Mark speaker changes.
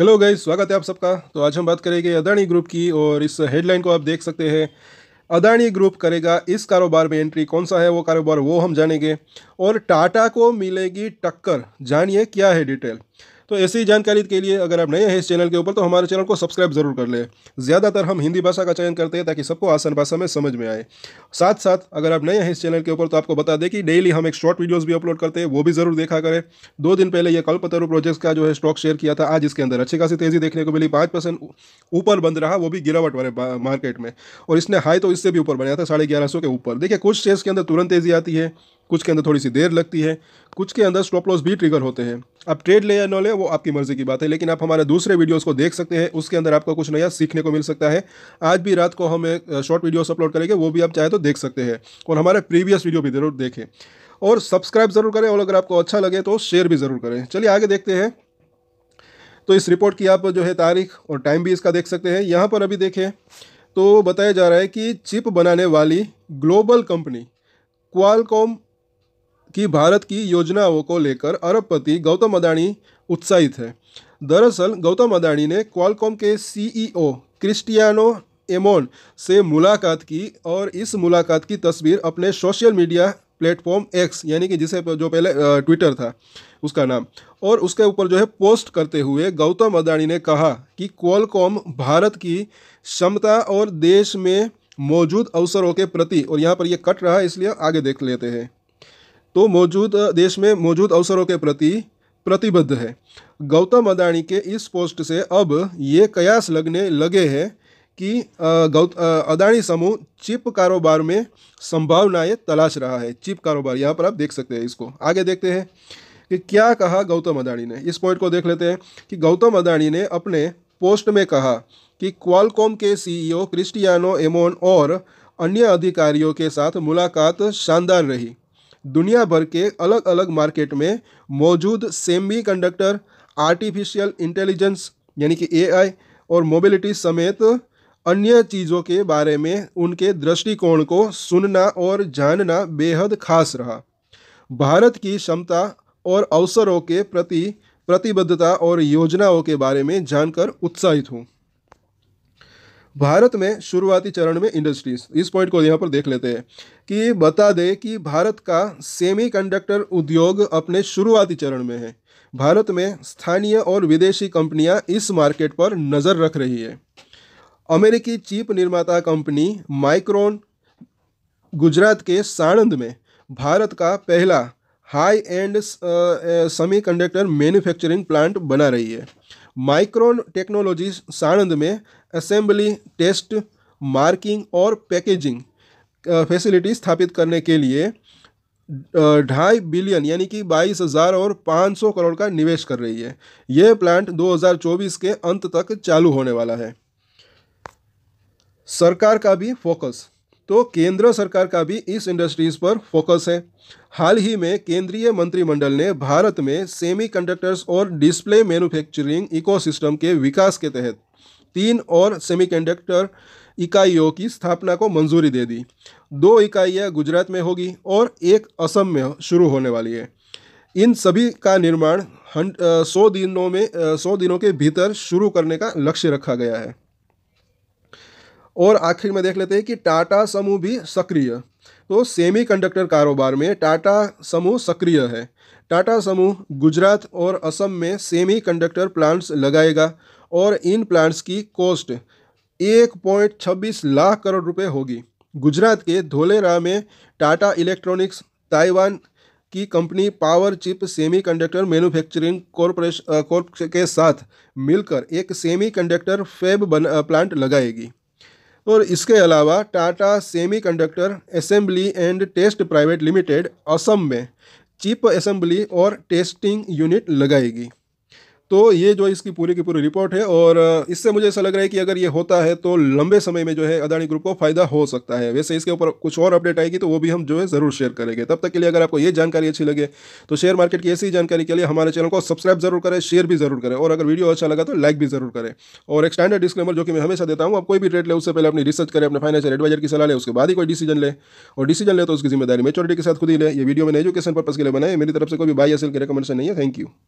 Speaker 1: hello guys स्वागत है आप सबका तो आज हम बात करेंगे अदानी ग्रुप की और इस हेडलाइन को आप देख सकते हैं अदानी ग्रुप करेगा इस कारोबार में एंट्री कौन सा है वो कारोबार वो हम जानेंगे और टाटा को मिलेगी टक्कर जानिए क्या है डिटेल तो ऐसी ही जानकारी के लिए अगर आप नए हैं इस चैनल के ऊपर तो हमारे चैनल को सब्सक्राइब जरूर कर लें ज़्यादातर हम हिंदी भाषा का चयन करते हैं ताकि सबको आसान भाषा में समझ में आए साथ साथ अगर आप नए हैं इस चैनल के ऊपर तो आपको बता दें कि डेली हम एक शॉर्ट वीडियोज भी अपलोड करते हैं वो भी ज़रूर देखा करें दो दिन पहले यह कल्पतरू प्रोजेक्ट्स का जो है स्टॉक शेयर किया था आज इसके अंदर अच्छी खासी तेज़ी देखने को मिली पाँच परसेंट ऊपर बंद रहा वो भी गिरावट वाले मार्केट में और इसने हाई तो इससे भी ऊपर बनाया था साढ़े के ऊपर देखिए कुछ शेयर के अंदर तुरंत तेज़ी आती है कुछ के अंदर थोड़ी सी देर लगती है कुछ के अंदर स्टॉप लॉस भी ट्रिगर होते हैं आप ट्रेड ले या न ले वो आपकी मर्जी की बात है लेकिन आप हमारे दूसरे वीडियोस को देख सकते हैं उसके अंदर आपको कुछ नया सीखने को मिल सकता है आज भी रात को हम एक शॉर्ट वीडियोस अपलोड करेंगे वो भी आप चाहे तो देख सकते हैं और हमारे प्रीवियस वीडियो भी ज़रूर देखें और सब्सक्राइब ज़रूर करें और अगर आपको अच्छा लगे तो शेयर भी ज़रूर करें चलिए आगे देखते हैं तो इस रिपोर्ट की आप जो है तारीख और टाइम भी इसका देख सकते हैं यहाँ पर अभी देखें तो बताया जा रहा है कि चिप बनाने वाली ग्लोबल कंपनी क्वालकॉम कि भारत की योजनाओं को लेकर अरबपति गौतम अदाणी उत्साहित है दरअसल गौतम अदाणी ने क्वालकॉम के सीईओ e क्रिस्टियानो एमोन से मुलाकात की और इस मुलाकात की तस्वीर अपने सोशल मीडिया प्लेटफॉर्म एक्स यानी कि जिसे जो पहले ट्विटर था उसका नाम और उसके ऊपर जो है पोस्ट करते हुए गौतम अदाणी ने कहा कि क्वालकॉम भारत की क्षमता और देश में मौजूद अवसरों के प्रति और यहाँ पर ये कट रहा है इसलिए आगे देख लेते हैं तो मौजूद देश में मौजूद अवसरों के प्रति प्रतिबद्ध है गौतम अदाणी के इस पोस्ट से अब ये कयास लगने लगे हैं कि गौत अदाणी समूह चिप कारोबार में संभावनाएं तलाश रहा है चिप कारोबार यहाँ पर आप देख सकते हैं इसको आगे देखते हैं कि क्या कहा गौतम अदाणी ने इस पॉइंट को देख लेते हैं कि गौतम अदाणी ने अपने पोस्ट में कहा कि क्वालकॉम के सीईओ e क्रिस्टियानो एमोन और अन्य अधिकारियों के साथ मुलाकात शानदार रही दुनिया भर के अलग अलग मार्केट में मौजूद कंडक्टर आर्टिफिशियल इंटेलिजेंस यानी कि एआई और मोबिलिटी समेत अन्य चीज़ों के बारे में उनके दृष्टिकोण को सुनना और जानना बेहद खास रहा भारत की क्षमता और अवसरों के प्रति प्रतिबद्धता और योजनाओं के बारे में जानकर उत्साहित हूँ भारत में शुरुआती चरण में इंडस्ट्रीज इस पॉइंट को यहाँ पर देख लेते हैं कि बता दें कि भारत का सेमीकंडक्टर उद्योग अपने शुरुआती चरण में है भारत में स्थानीय और विदेशी कंपनियां इस मार्केट पर नज़र रख रही है अमेरिकी चीप निर्माता कंपनी माइक्रोन गुजरात के साणंद में भारत का पहला high end conductor manufacturing plant बना रही है माइक्रोन टेक्नोलॉजी सारंद में असेंबली टेस्ट मार्किंग और पैकेजिंग फैसिलिटी स्थापित करने के लिए ढाई बिलियन यानी कि बाईस हज़ार और पाँच सौ करोड़ का निवेश कर रही है यह प्लांट 2024 के अंत तक चालू होने वाला है सरकार का भी फोकस तो केंद्र सरकार का भी इस इंडस्ट्रीज़ पर फोकस है हाल ही में केंद्रीय मंत्रिमंडल ने भारत में सेमीकंडक्टर्स और डिस्प्ले मैन्युफैक्चरिंग इकोसिस्टम के विकास के तहत तीन और सेमीकंडक्टर इकाइयों की स्थापना को मंजूरी दे दी दो इकाइयाँ गुजरात में होगी और एक असम में शुरू होने वाली है इन सभी का निर्माण सौ दिनों में सौ दिनों के भीतर शुरू करने का लक्ष्य रखा गया है और आखिर में देख लेते हैं कि टाटा समूह भी सक्रिय तो सेमीकंडक्टर कारोबार में टाटा समूह सक्रिय है टाटा समूह गुजरात और असम में सेमीकंडक्टर प्लांट्स लगाएगा और इन प्लांट्स की कॉस्ट एक पॉइंट छब्बीस लाख करोड़ रुपए होगी गुजरात के धोलेरा में टाटा इलेक्ट्रॉनिक्स ताइवान की company Powerchip Semiconductor Manufacturing Corporation Corp के साथ मिलकर एक सेमीकंडक्टर फैब बन प्लांट लगाएगी और इसके अलावा Tata Semiconductor Assembly and Test Private Limited Assam में चिप असेंबली और टेस्टिंग यूनिट लगाएगी तो ये जो इसकी पूरी की पूरी रिपोर्ट है और इससे मुझे ऐसा लग रहा है कि अगर ये होता है तो लंबे समय में जो है अदानी ग्रुप को फायदा हो सकता है वैसे इसके ऊपर कुछ और अपडेट आएगी तो वो भी हम जो है ज़रूर शेयर करेंगे तब तक के लिए अगर आपको ये जानकारी अच्छी लगे तो शेयर मार्केट की ऐसी जानकारी के लिए हमारे चैनल को सब्सक्राइब जरूर करें शेयर भी जरूर करें और अगर वीडियो अच्छा लगा तो लाइक भी जरूर करें और एक स्टैंडर्ड डिस्क्लेमर जो कि मैं हमेशा देता हूँ आप कोई भी ट्रेड ले उससे पहले अपनी रिसर्च करें अपने फाइनेंशियल एडवाइजर की सलाह लें उसके बाद ही कोई डिसीजन ले और डिसीजन ले तो उसकी जिम्मेदारी मेचोरिटी के साथ खुद ही ले ये वीडियो मैंने एजुकेशन पर्पस के लिए बनाए मेरी तरफ से कोई भी बाई या की रिकमेंडेशन नहीं है थैंक यू